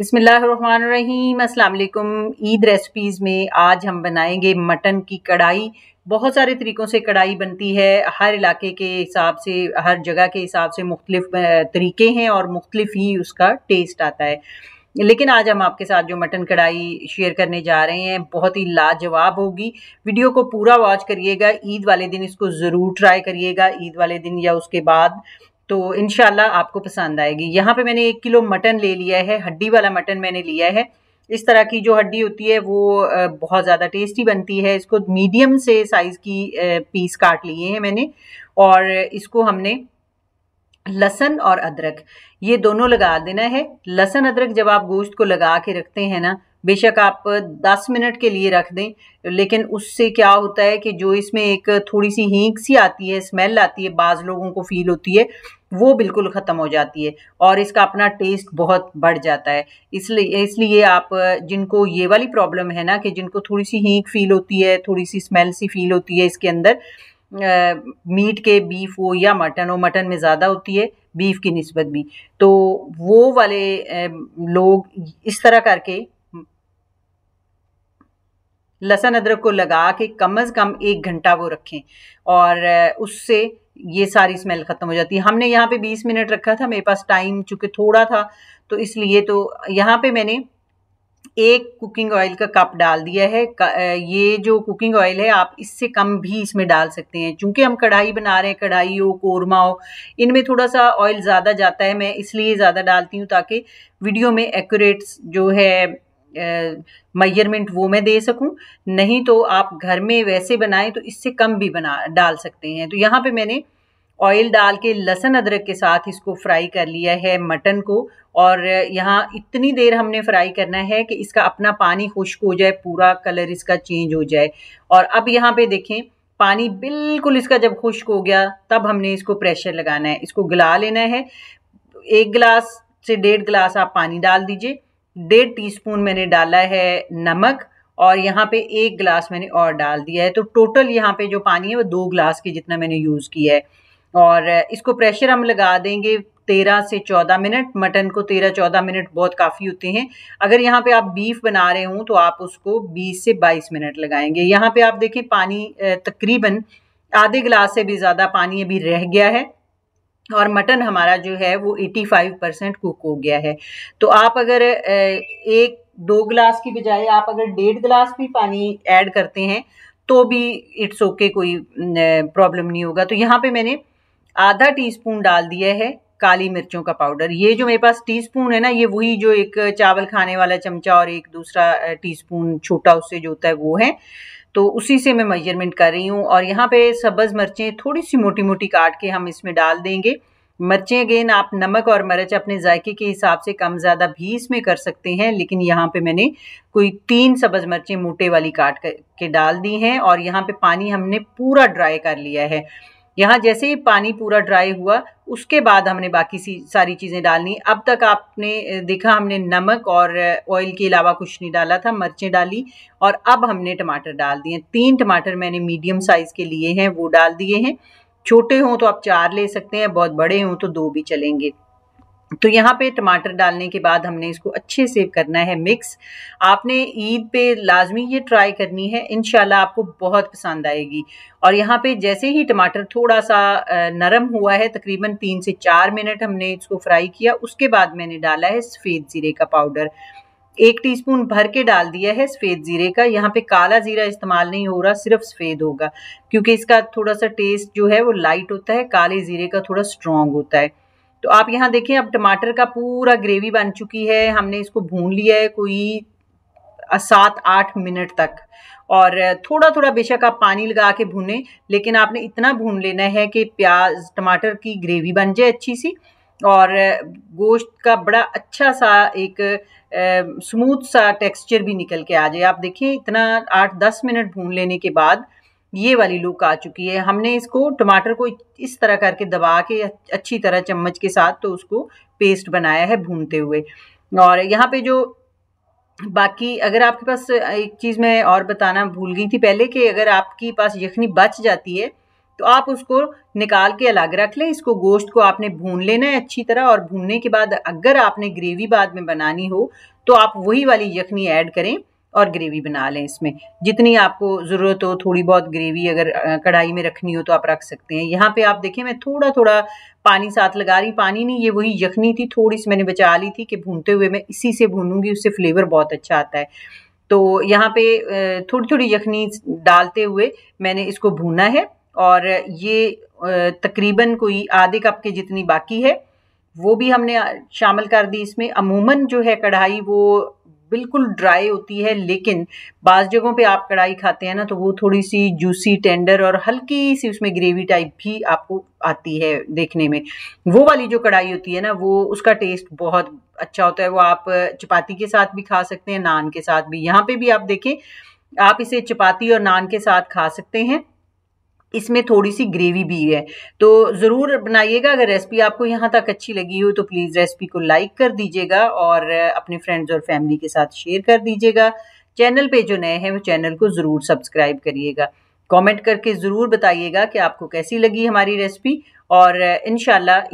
अस्सलाम वालेकुम ईद रेसिपीज़ में आज हम बनाएंगे मटन की कढ़ाई बहुत सारे तरीक़ों से कढ़ाई बनती है हर इलाके के हिसाब से हर जगह के हिसाब से मुख्तलिफ तरीके हैं और मुख्तलिफ ही उसका टेस्ट आता है लेकिन आज हम आपके साथ जो मटन कढ़ाई शेयर करने जा रहे हैं बहुत ही लाजवाब होगी वीडियो को पूरा वॉच करिएगा ईद वाले दिन इसको ज़रूर ट्राई करिएगा ईद वाले दिन या उसके बाद तो इन आपको पसंद आएगी यहाँ पे मैंने एक किलो मटन ले लिया है हड्डी वाला मटन मैंने लिया है इस तरह की जो हड्डी होती है वो बहुत ज़्यादा टेस्टी बनती है इसको मीडियम से साइज़ की पीस काट लिए हैं मैंने और इसको हमने लहसन और अदरक ये दोनों लगा देना है लहसन अदरक जब आप गोश्त को लगा के रखते हैं ना बेशक आप 10 मिनट के लिए रख दें लेकिन उससे क्या होता है कि जो इसमें एक थोड़ी सी हींग सी आती है स्मेल आती है बाज़ लोगों को फील होती है वो बिल्कुल ख़त्म हो जाती है और इसका अपना टेस्ट बहुत बढ़ जाता है इसलिए इसलिए आप जिनको ये वाली प्रॉब्लम है ना कि जिनको थोड़ी सी हीक फील होती है थोड़ी सी स्मेल सी फील होती है इसके अंदर आ, मीट के बीफ हो या मटन हो मटन में ज़्यादा होती है बीफ की नस्बत भी तो वो वाले लोग इस तरह करके लहसन अदरक को लगा के कम अज़ कम एक घंटा वो रखें और उससे ये सारी स्मेल ख़त्म हो जाती है हमने यहाँ पे 20 मिनट रखा था मेरे पास टाइम चूँकि थोड़ा था तो इसलिए तो यहाँ पे मैंने एक कुकिंग ऑयल का कप डाल दिया है ये जो कुकिंग ऑयल है आप इससे कम भी इसमें डाल सकते हैं क्योंकि हम कढ़ाई बना रहे हैं कढ़ाई हो कोरमा हो इनमें थोड़ा सा ऑयल ज़्यादा जाता है मैं इसलिए ज़्यादा डालती हूँ ताकि वीडियो में एक्यूरेट जो है मैयरमेंट वो मैं दे सकूं नहीं तो आप घर में वैसे बनाएं तो इससे कम भी बना डाल सकते हैं तो यहाँ पे मैंने ऑयल डाल के लहसन अदरक के साथ इसको फ्राई कर लिया है मटन को और यहाँ इतनी देर हमने फ्राई करना है कि इसका अपना पानी खुश्क हो जाए पूरा कलर इसका चेंज हो जाए और अब यहाँ पे देखें पानी बिल्कुल इसका जब खुश्क हो गया तब हमने इसको प्रेशर लगाना है इसको गला लेना है एक गिलास से डेढ़ गिलास आप पानी डाल दीजिए डेढ़ टीस्पून मैंने डाला है नमक और यहाँ पे एक गिलास मैंने और डाल दिया है तो टोटल यहाँ पे जो पानी है वो दो गिलास के जितना मैंने यूज़ किया है और इसको प्रेशर हम लगा देंगे तेरह से चौदह मिनट मटन को तेरह चौदह मिनट बहुत काफ़ी होते हैं अगर यहाँ पे आप बीफ बना रहे हों तो आप उसको बीस से बाईस मिनट लगाएंगे यहाँ पे आप देखें पानी तकरीबन आधे गिलास से भी ज़्यादा पानी अभी रह गया है और मटन हमारा जो है वो 85 परसेंट कुक हो गया है तो आप अगर एक दो गिलास की बजाय आप अगर डेढ़ गिलास भी पानी ऐड करते हैं तो भी इट्स ओके okay, कोई प्रॉब्लम नहीं होगा तो यहाँ पे मैंने आधा टीस्पून डाल दिया है काली मिर्चों का पाउडर ये जो मेरे पास टीस्पून है ना ये वही जो एक चावल खाने वाला चमचा और एक दूसरा टीस्पून छोटा उससे जो होता है वो है तो उसी से मैं मेजरमेंट कर रही हूँ और यहाँ पे सब्ज़ मिर्चें थोड़ी सी मोटी मोटी काट के हम इसमें डाल देंगे मिर्चें अगेन आप नमक और मिर्च अपने जायके के हिसाब से कम ज़्यादा भी इसमें कर सकते हैं लेकिन यहाँ पे मैंने कोई तीन सब्ज़ मिर्चें मोटे वाली काट कर के डाल दी हैं और यहाँ पे पानी हमने पूरा ड्राई कर लिया है यहाँ जैसे ही पानी पूरा ड्राई हुआ उसके बाद हमने बाकी सी सारी चीज़ें डालनी अब तक आपने देखा हमने नमक और ऑयल के अलावा कुछ नहीं डाला था मिर्चें डाली और अब हमने टमाटर डाल दिए तीन टमाटर मैंने मीडियम साइज़ के लिए हैं वो डाल दिए हैं छोटे हों तो आप चार ले सकते हैं बहुत बड़े हों तो दो भी चलेंगे तो यहाँ पे टमाटर डालने के बाद हमने इसको अच्छे से करना है मिक्स आपने ईद पे लाजमी ये ट्राई करनी है इन आपको बहुत पसंद आएगी और यहाँ पे जैसे ही टमाटर थोड़ा सा नरम हुआ है तकरीबन तीन से चार मिनट हमने इसको फ्राई किया उसके बाद मैंने डाला है सफ़ेद ज़ीरे का पाउडर एक टीस्पून भर के डाल दिया है सफ़ेद ज़ीरे का यहाँ पे काला ज़ीरा इस्तेमाल नहीं हो रहा सिर्फ सफ़ेद होगा क्योंकि इसका थोड़ा सा टेस्ट जो है वो लाइट होता है काले ज़ीरे का थोड़ा स्ट्रॉन्ग होता है तो आप यहाँ देखें अब टमाटर का पूरा ग्रेवी बन चुकी है हमने इसको भून लिया है कोई सात आठ मिनट तक और थोड़ा थोड़ा बेशक आप पानी लगा के भूनें लेकिन आपने इतना भून लेना है कि प्याज टमाटर की ग्रेवी बन जाए अच्छी सी और गोश्त का बड़ा अच्छा सा एक स्मूथ सा टेक्सचर भी निकल के आ जाए आप देखिए इतना आठ दस मिनट भून लेने के बाद ये वाली लुक आ चुकी है हमने इसको टमाटर को इस तरह करके दबा के अच्छी तरह चम्मच के साथ तो उसको पेस्ट बनाया है भूनते हुए और यहाँ पे जो बाकी अगर आपके पास एक चीज़ मैं और बताना भूल गई थी पहले कि अगर आपके पास यखनी बच जाती है तो आप उसको निकाल के अलग रख लें इसको गोश्त को आपने भून लेना है अच्छी तरह और भूनने के बाद अगर आपने ग्रेवी बाद में बनानी हो तो आप वही वाली यखनी ऐड करें और ग्रेवी बना लें इसमें जितनी आपको ज़रूरत हो थोड़ी बहुत ग्रेवी अगर कढ़ाई में रखनी हो तो आप रख सकते हैं यहाँ पे आप देखें मैं थोड़ा थोड़ा पानी साथ लगा रही पानी नहीं ये वही यखनी थी थोड़ी सी मैंने बचा ली थी कि भूनते हुए मैं इसी से भूनूंगी उससे फ्लेवर बहुत अच्छा आता है तो यहाँ पे थोड़ी थोड़ी यखनी डालते हुए मैंने इसको भूना है और ये तकरीबन कोई आधे कप के जितनी बाकी है वो भी हमने शामिल कर दी इसमें अमूमन जो है कढ़ाई वो बिल्कुल ड्राई होती है लेकिन बाज़ जगहों पे आप कढ़ाई खाते हैं ना तो वो थोड़ी सी जूसी टेंडर और हल्की सी उसमें ग्रेवी टाइप भी आपको आती है देखने में वो वाली जो कढ़ाई होती है ना वो उसका टेस्ट बहुत अच्छा होता है वो आप चपाती के साथ भी खा सकते हैं नान के साथ भी यहाँ पर भी आप देखें आप इसे चपाती और नान के साथ खा सकते हैं इसमें थोड़ी सी ग्रेवी भी है तो ज़रूर बनाइएगा अगर रेसिपी आपको यहाँ तक अच्छी लगी हो तो प्लीज़ रेसिपी को लाइक कर दीजिएगा और अपने फ्रेंड्स और फैमिली के साथ शेयर कर दीजिएगा चैनल पे जो नए हैं वो चैनल को ज़रूर सब्सक्राइब करिएगा कमेंट करके ज़रूर बताइएगा कि आपको कैसी लगी हमारी रेसिपी और इन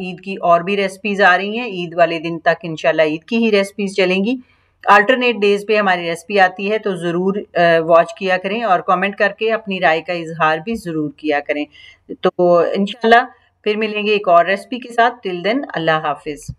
ईद की और भी रेसिपीज़ आ रही हैं ईद वाले दिन तक इन ईद की ही रेसिपीज़ चलेंगी अल्टरनेट डेज पे हमारी रेसिपी आती है तो ज़रूर वॉच किया करें और कमेंट करके अपनी राय का इजहार भी ज़रूर किया करें तो अच्छा। इनशाला फिर मिलेंगे एक और रेसिपी के साथ टिल देन अल्लाह हाफिज़